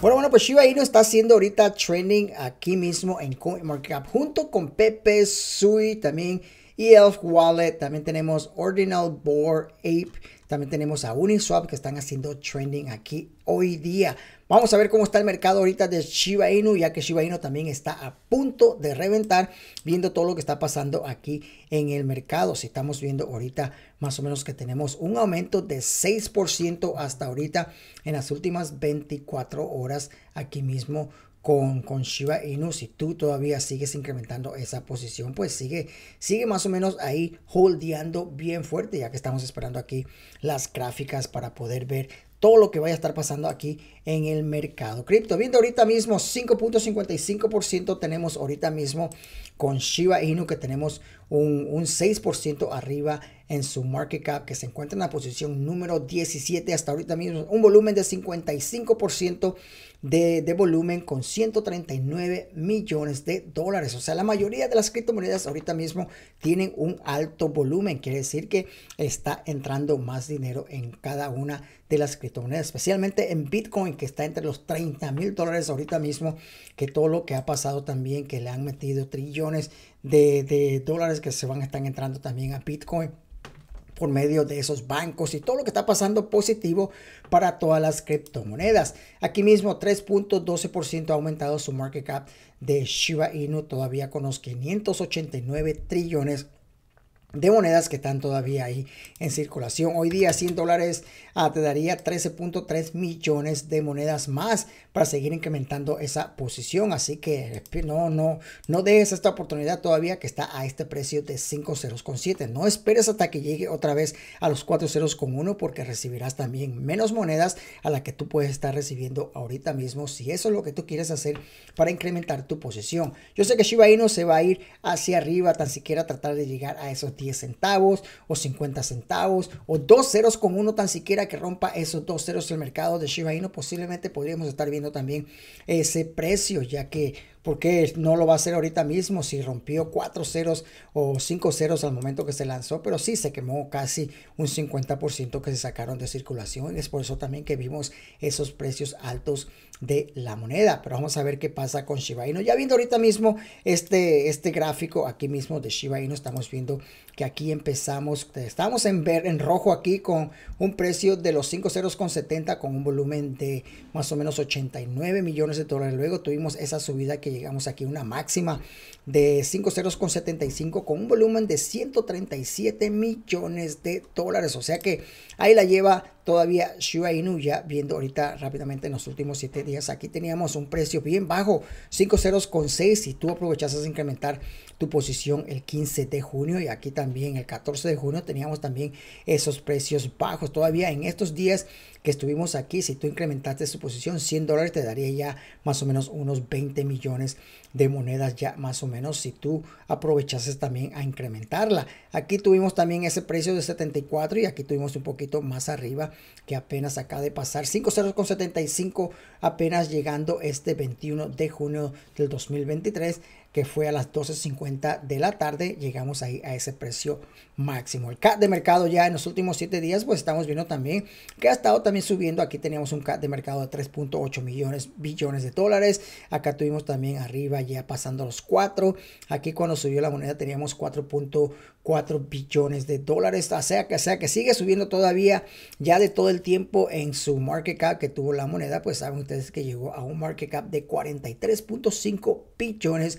Bueno, bueno, pues Shiba Inu está haciendo ahorita training aquí mismo en CoinMarketCap junto con Pepe Sui, también y e Elf Wallet. También tenemos Ordinal Bore, Ape. También tenemos a Uniswap que están haciendo trending aquí hoy día. Vamos a ver cómo está el mercado ahorita de Shiba Inu, ya que Shiba Inu también está a punto de reventar, viendo todo lo que está pasando aquí en el mercado. Si estamos viendo ahorita más o menos que tenemos un aumento de 6% hasta ahorita en las últimas 24 horas aquí mismo con, Shiba Inu, si tú todavía sigues incrementando esa posición, pues sigue, sigue más o menos ahí holdeando bien fuerte, ya que estamos esperando aquí las gráficas para poder ver todo lo que vaya a estar pasando aquí en el mercado cripto. Viendo ahorita mismo 5.55% tenemos ahorita mismo con Shiba Inu que tenemos un, un 6% arriba en su market cap, que se encuentra en la posición número 17 hasta ahorita mismo, un volumen de 55% de, volumen con 139 millones de dólares. O sea, la mayoría de las criptomonedas ahorita mismo tienen un alto volumen, quiere decir que está entrando más dinero en cada una de las criptomonedas, especialmente en Bitcoin, que está entre los 30 mil dólares ahorita mismo, que todo lo que ha pasado también, que le han metido trillones de, dólares que se van, a estar entrando también a Bitcoin por medio de esos bancos y todo lo que está pasando positivo para todas las criptomonedas. Aquí mismo 3.12% ha aumentado su market cap de Shiba Inu todavía con los 589 trillones de monedas que están todavía ahí en circulación. Hoy día 100 dólares ah, te daría 13.3 millones de monedas más para seguir incrementando esa posición. Así que eh, no, no, no dejes esta oportunidad todavía que está a este precio de 5.07. ceros con No esperes hasta que llegue otra vez a los 4.01 con porque recibirás también menos monedas a la que tú puedes estar recibiendo ahorita mismo si eso es lo que tú quieres hacer para incrementar tu posición. Yo sé que Shiba Inu se va a ir hacia arriba, tan siquiera tratar de llegar a esos 10 centavos o 50 centavos o dos ceros con uno tan siquiera que rompa esos dos ceros el mercado de Shiba Inu, posiblemente podríamos estar viendo también ese precio, ya que porque no lo va a hacer ahorita mismo si rompió cuatro ceros o cinco ceros al momento que se lanzó, pero sí se quemó casi un 50% que se sacaron de circulación. Es por eso también que vimos esos precios altos de la moneda. Pero vamos a ver qué pasa con Shiba Inu. Ya viendo ahorita mismo este, este gráfico aquí mismo de Shiba Inu, estamos viendo que aquí empezamos, eh, estamos en ver en rojo aquí con un precio de los 5 ceros con 70 con un volumen de más o menos 89 millones de dólares. Luego tuvimos esa subida que llegamos aquí a una máxima de 5 con con un volumen de 137 millones de dólares. O sea que ahí la lleva todavía Shiba ya viendo ahorita rápidamente en los últimos 7 días, aquí teníamos un precio bien bajo, 5.0.6. ceros con si tú aprovechases de incrementar tu posición el 15 de junio y aquí también el 14 de junio teníamos también esos precios bajos, todavía en estos días que estuvimos aquí, si tú incrementaste su posición 100 dólares, te daría ya más o menos unos 20 millones de monedas ya más o menos si tú aprovechases también a incrementarla. Aquí tuvimos también ese precio de 74 y aquí tuvimos un poquito más arriba que apenas acaba de pasar. 5.075 apenas llegando este 21 de junio del 2023 que fue a las 12.50 de la tarde, llegamos ahí a ese precio máximo. El CAT de mercado ya en los últimos 7 días, pues estamos viendo también que ha estado también subiendo. Aquí teníamos un CAT de mercado de 3.8 millones, billones de dólares. Acá tuvimos también arriba ya pasando los 4. Aquí cuando subió la moneda teníamos 4.4 billones de dólares. O sea, que, sea que sigue subiendo todavía ya de todo el tiempo en su market cap que tuvo la moneda, pues saben ustedes que llegó a un market cap de 43.5 billones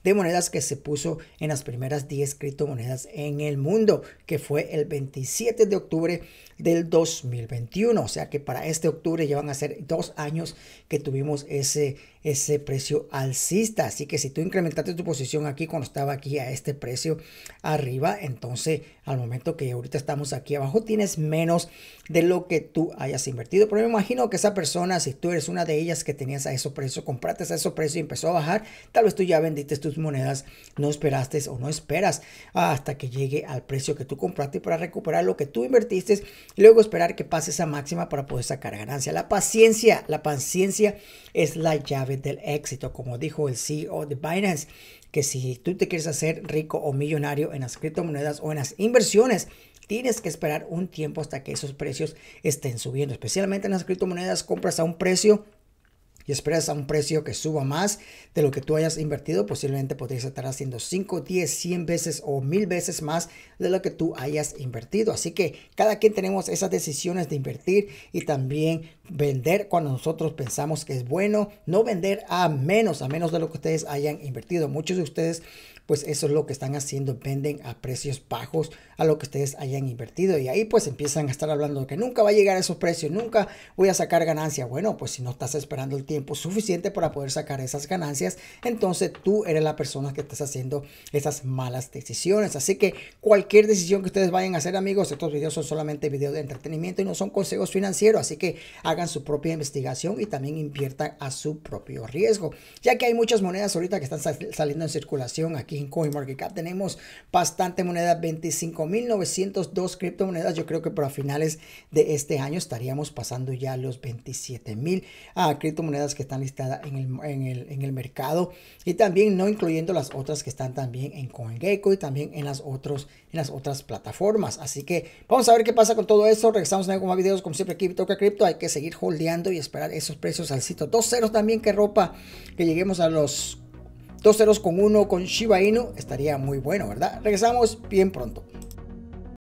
de monedas que se puso en las primeras 10 criptomonedas en el mundo, que fue el 27 de octubre del 2021. O sea que para este octubre ya van a ser dos años que tuvimos ese, ese precio alcista. Así que si tú incrementaste tu posición aquí cuando estaba aquí a este precio arriba, entonces al momento que ahorita estamos aquí abajo tienes menos de lo que tú hayas invertido. Pero me imagino que esa persona, si tú eres una de ellas que tenías a esos precio, compraste a esos precio y empezó a bajar, tal vez tú ya vendiste tu monedas, no esperaste o no esperas hasta que llegue al precio que tú compraste para recuperar lo que tú invertiste y luego esperar que pase esa máxima para poder sacar ganancia. La paciencia, la paciencia es la llave del éxito, como dijo el CEO de Binance que si tú te quieres hacer rico o millonario en las criptomonedas o en las inversiones, tienes que esperar un tiempo hasta que esos precios estén subiendo. Especialmente en las criptomonedas, compras a un precio y esperas a un precio que suba más de lo que tú hayas invertido, posiblemente podrías estar haciendo 5, 10, 100 veces o mil veces más de lo que tú hayas invertido. Así que cada quien tenemos esas decisiones de invertir y también vender cuando nosotros pensamos que es bueno, no vender a menos, a menos de lo que ustedes hayan invertido. Muchos de ustedes pues eso es lo que están haciendo, venden a precios bajos a lo que ustedes hayan invertido y ahí pues empiezan a estar hablando de que nunca va a llegar a esos precios, nunca voy a sacar ganancias. Bueno, pues si no estás esperando el tiempo suficiente para poder sacar esas ganancias, entonces tú eres la persona que estás haciendo esas malas decisiones. Así que cualquier decisión que ustedes vayan a hacer, amigos, estos videos son solamente videos de entretenimiento y no son consejos financieros, así que hagan su propia investigación y también inviertan a su propio riesgo, ya que hay muchas monedas ahorita que están saliendo en circulación aquí CoinMarketCap tenemos bastante monedas, 25.902 criptomonedas. Yo creo que para finales de este año estaríamos pasando ya los 27.000 ah, criptomonedas que están listadas en el, en, el, mercado y también no incluyendo las otras que están también en CoinGecko y también en las, otros, en las otras plataformas. Así que vamos a ver qué pasa con todo eso, Regresamos con más videos como siempre aquí Toca Cripto. Hay que seguir holdeando y esperar esos precios al sitio. Dos ceros también que ropa que lleguemos a los 2-0 con 1 con Shiba Inu estaría muy bueno, ¿verdad? Regresamos bien pronto.